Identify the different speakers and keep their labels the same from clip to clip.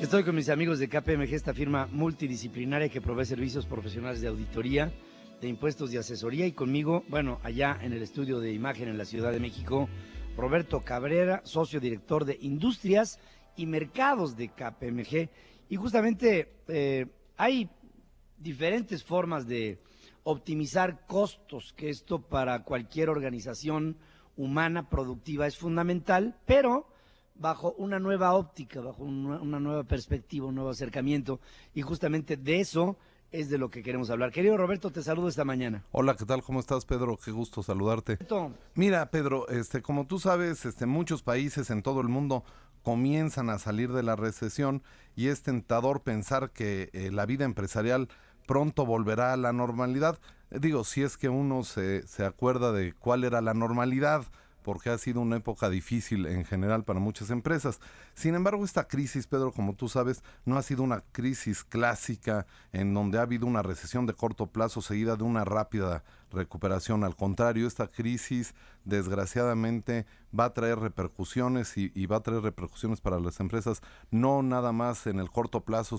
Speaker 1: Estoy con mis amigos de KPMG, esta firma multidisciplinaria que provee servicios profesionales de auditoría, de impuestos y asesoría. Y conmigo, bueno, allá en el estudio de imagen en la Ciudad de México, Roberto Cabrera, socio director de Industrias y Mercados de KPMG. Y justamente eh, hay diferentes formas de optimizar costos, que esto para cualquier organización humana productiva es fundamental, pero bajo una nueva óptica, bajo una, nueva perspectiva, un nuevo acercamiento. Y justamente de eso es de lo que queremos hablar. Querido Roberto, te saludo esta mañana.
Speaker 2: Hola, ¿qué tal? ¿Cómo estás, Pedro? Qué gusto saludarte. Mira, Pedro, este, como tú sabes, este, muchos países en todo el mundo comienzan a salir de la recesión y es tentador pensar que eh, la vida empresarial pronto volverá a la normalidad. Digo, si es que uno se, se acuerda de cuál era la normalidad porque ha sido una época difícil en general para muchas empresas. Sin embargo, esta crisis, Pedro, como tú sabes, no ha sido una crisis clásica en donde ha habido una recesión de corto plazo seguida de una rápida recuperación. Al contrario, esta crisis desgraciadamente va a traer repercusiones y, va a traer repercusiones para las empresas, no nada más en el corto plazo,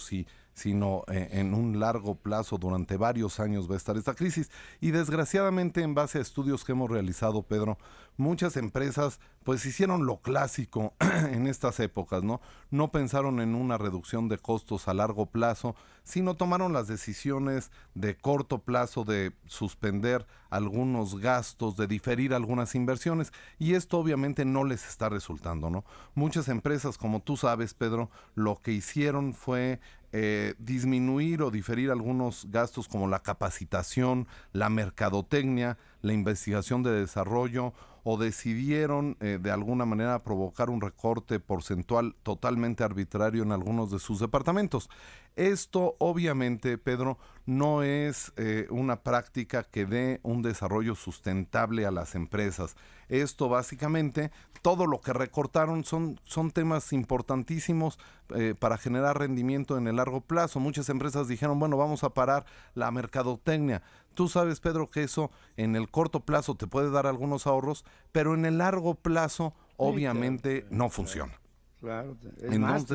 Speaker 2: sino eh, en un largo plazo, durante varios años va a estar esta crisis. Y desgraciadamente, en base a estudios que hemos realizado, Pedro, muchas empresas pues hicieron lo clásico en estas épocas, ¿no? No pensaron en una reducción de costos a largo plazo, sino tomaron las decisiones de corto plazo de suspender algunos gastos, de diferir algunas inversiones y esto obviamente no les está resultando, ¿no? Muchas empresas, como tú sabes, Pedro, lo que hicieron fue eh, disminuir o diferir algunos gastos como la capacitación, la mercadotecnia, la investigación de desarrollo o decidieron eh, de alguna manera provocar un recorte porcentual totalmente arbitrario en algunos de sus departamentos. Esto obviamente, Pedro, no es eh, una práctica que dé un desarrollo sustentable a las empresas. Esto básicamente, todo lo que recortaron son, son temas importantísimos eh, para generar rendimiento en el largo plazo. Muchas empresas dijeron, bueno, vamos a parar la mercadotecnia. Tú sabes, Pedro, que eso en el corto plazo te puede dar algunos ahorros, pero en el largo plazo obviamente no funciona. Claro, es más,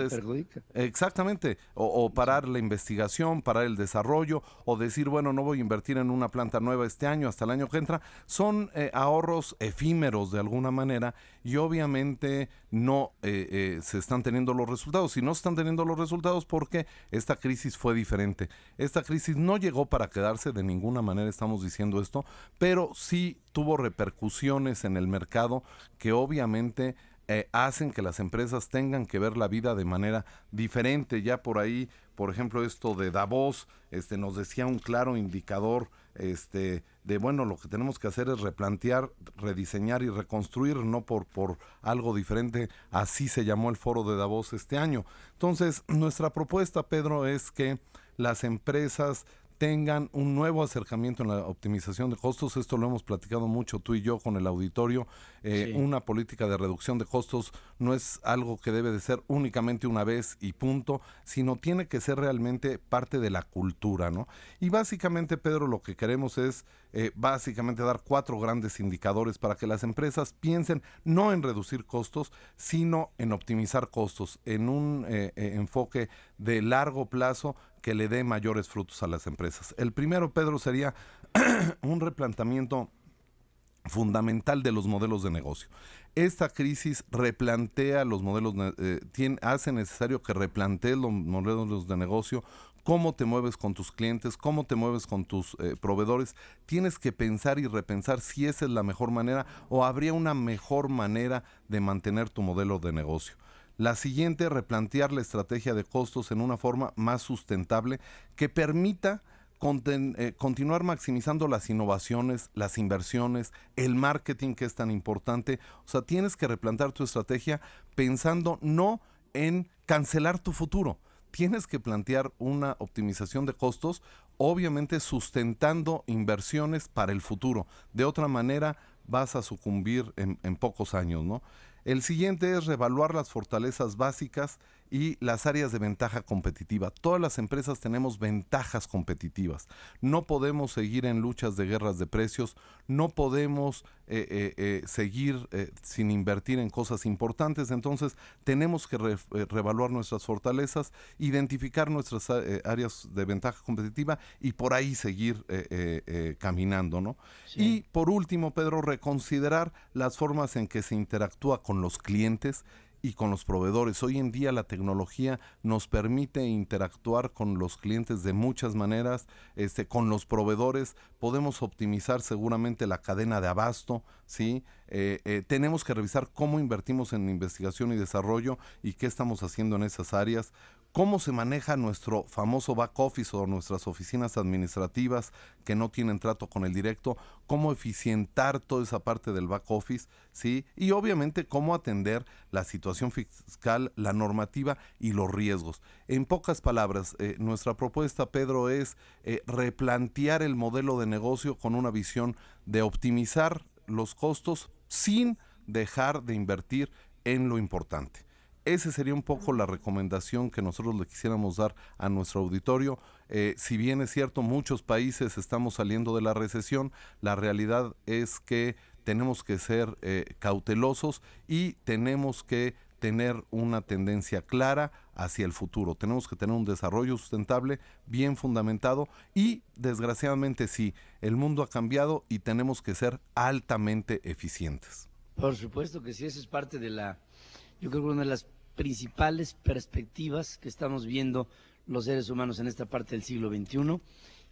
Speaker 2: Exactamente, o, parar la investigación, parar el desarrollo, o decir, bueno, no voy a invertir en una planta nueva este año, hasta el año que entra, son eh, ahorros efímeros de alguna manera y obviamente no eh, eh, se están teniendo los resultados. Y no se están teniendo los resultados porque esta crisis fue diferente. Esta crisis no llegó para quedarse, de ninguna manera estamos diciendo esto, pero sí tuvo repercusiones en el mercado que obviamente eh, hacen que las empresas tengan que ver la vida de manera diferente. Ya por ahí, por ejemplo, esto de Davos, este, nos decía un claro indicador este, de, bueno, lo que tenemos que hacer es replantear, rediseñar y reconstruir, no por, por algo diferente. Así se llamó el foro de Davos este año. Entonces, nuestra propuesta, Pedro, es que las empresas tengan un nuevo acercamiento en la optimización de costos. Esto lo hemos platicado mucho tú y yo con el auditorio. Eh, una política de reducción de costos no es algo que debe de ser únicamente una vez y punto, sino tiene que ser realmente parte de la cultura, ¿no? Y básicamente, Pedro, lo que queremos es eh, básicamente dar cuatro grandes indicadores para que las empresas piensen no en reducir costos, sino en optimizar costos, en un eh, eh, enfoque de largo plazo que le dé mayores frutos a las empresas. El primero, Pedro, sería un replanteamiento fundamental de los modelos de negocio esta crisis replantea los modelos, eh, hace necesario que replantees los modelos de negocio, cómo te mueves con tus clientes, cómo te mueves con tus eh, proveedores. Tienes que pensar y repensar si esa es la mejor manera o habría una mejor manera de mantener tu modelo de negocio. La siguiente, replantear la estrategia de costos en una forma más sustentable que permita eh, continuar maximizando las innovaciones, las inversiones, el marketing que es tan importante. O sea, tienes que replantar tu estrategia pensando no en cancelar tu futuro. Tienes que plantear una optimización de costos, obviamente sustentando inversiones para el futuro. De otra manera, vas a sucumbir en, pocos años, ¿no? El siguiente es revaluar las fortalezas básicas y las áreas de ventaja competitiva. Todas las empresas tenemos ventajas competitivas. No podemos seguir en luchas de guerras de precios, no podemos eh, eh, eh, seguir sin invertir en cosas importantes. Entonces tenemos que revaluar nuestras fortalezas, identificar nuestras áreas de ventaja competitiva y por ahí seguir caminando. ¿no? Y por último, Pedro, reconsiderar las formas en que se interactúa con los clientes y con los proveedores. Hoy en día la tecnología nos permite interactuar con los clientes de muchas maneras, este, con los proveedores podemos optimizar seguramente la cadena de abasto, ¿sí? Eh, eh, tenemos que revisar cómo invertimos en investigación y desarrollo y qué estamos haciendo en esas áreas cómo se maneja nuestro famoso back office o nuestras oficinas administrativas que no tienen trato con el directo, cómo eficientar toda esa parte del back office, ¿sí? Y obviamente cómo atender la situación fiscal, la normativa y los riesgos. En pocas palabras, eh, nuestra propuesta, Pedro, es eh, replantear el modelo de negocio con una visión de optimizar los costos sin dejar de invertir en lo importante. Esa sería un poco la recomendación que nosotros le quisiéramos dar a nuestro auditorio. Eh, si bien es cierto, muchos países estamos saliendo de la recesión, la realidad es que tenemos que ser eh, cautelosos y tenemos que tener una tendencia clara hacia el futuro. Tenemos que tener un desarrollo sustentable bien fundamentado y desgraciadamente sí, el mundo ha cambiado y tenemos que ser altamente eficientes.
Speaker 1: Por supuesto que sí, eso es parte de la, yo creo que una de las principales perspectivas que estamos viendo los seres humanos en esta parte del siglo XXI.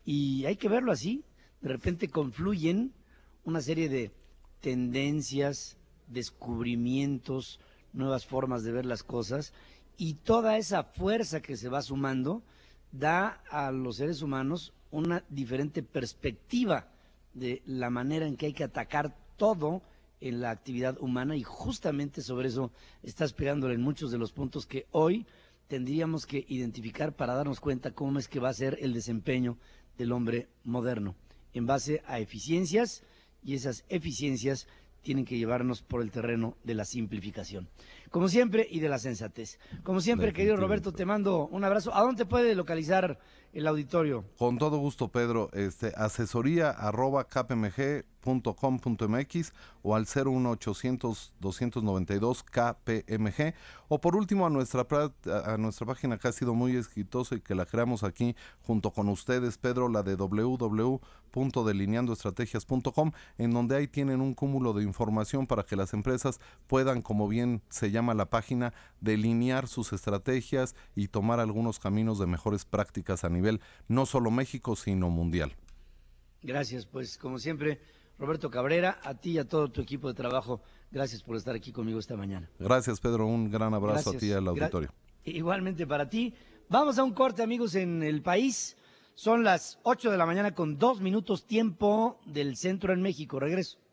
Speaker 1: Y hay que verlo así. De repente confluyen una serie de tendencias, descubrimientos, nuevas formas de ver las cosas. Y toda esa fuerza que se va sumando da a los seres humanos una diferente perspectiva de la manera en que hay que atacar todo en la actividad humana y justamente sobre eso está pegándole en muchos de los puntos que hoy tendríamos que identificar para darnos cuenta cómo es que va a ser el desempeño del hombre moderno en base a eficiencias y esas eficiencias tienen que llevarnos por el terreno de la simplificación. Como siempre, y de la sensatez. Como siempre, querido Roberto, te mando un abrazo. ¿A dónde puede localizar el
Speaker 2: auditorio? Con todo gusto, Pedro. Este, asesoría arroba kpmg .com.mx o al 01800 292 KPMG o por último a nuestra a nuestra página que ha sido muy exitosa y que la creamos aquí junto con ustedes Pedro la de www.delineandoestrategias.com en donde ahí tienen un cúmulo de información para que las empresas puedan como bien se llama la página delinear sus estrategias y tomar algunos caminos de mejores prácticas a nivel no solo México sino mundial.
Speaker 1: Gracias, pues como siempre Roberto Cabrera, a ti y a todo tu equipo de trabajo, gracias por estar aquí conmigo esta mañana.
Speaker 2: Gracias, Pedro. Un gran abrazo a ti y al auditorio.
Speaker 1: Igualmente para ti. Vamos a un corte, amigos, en el país. Son las 8 de la mañana con dos minutos tiempo del centro en México. Regreso.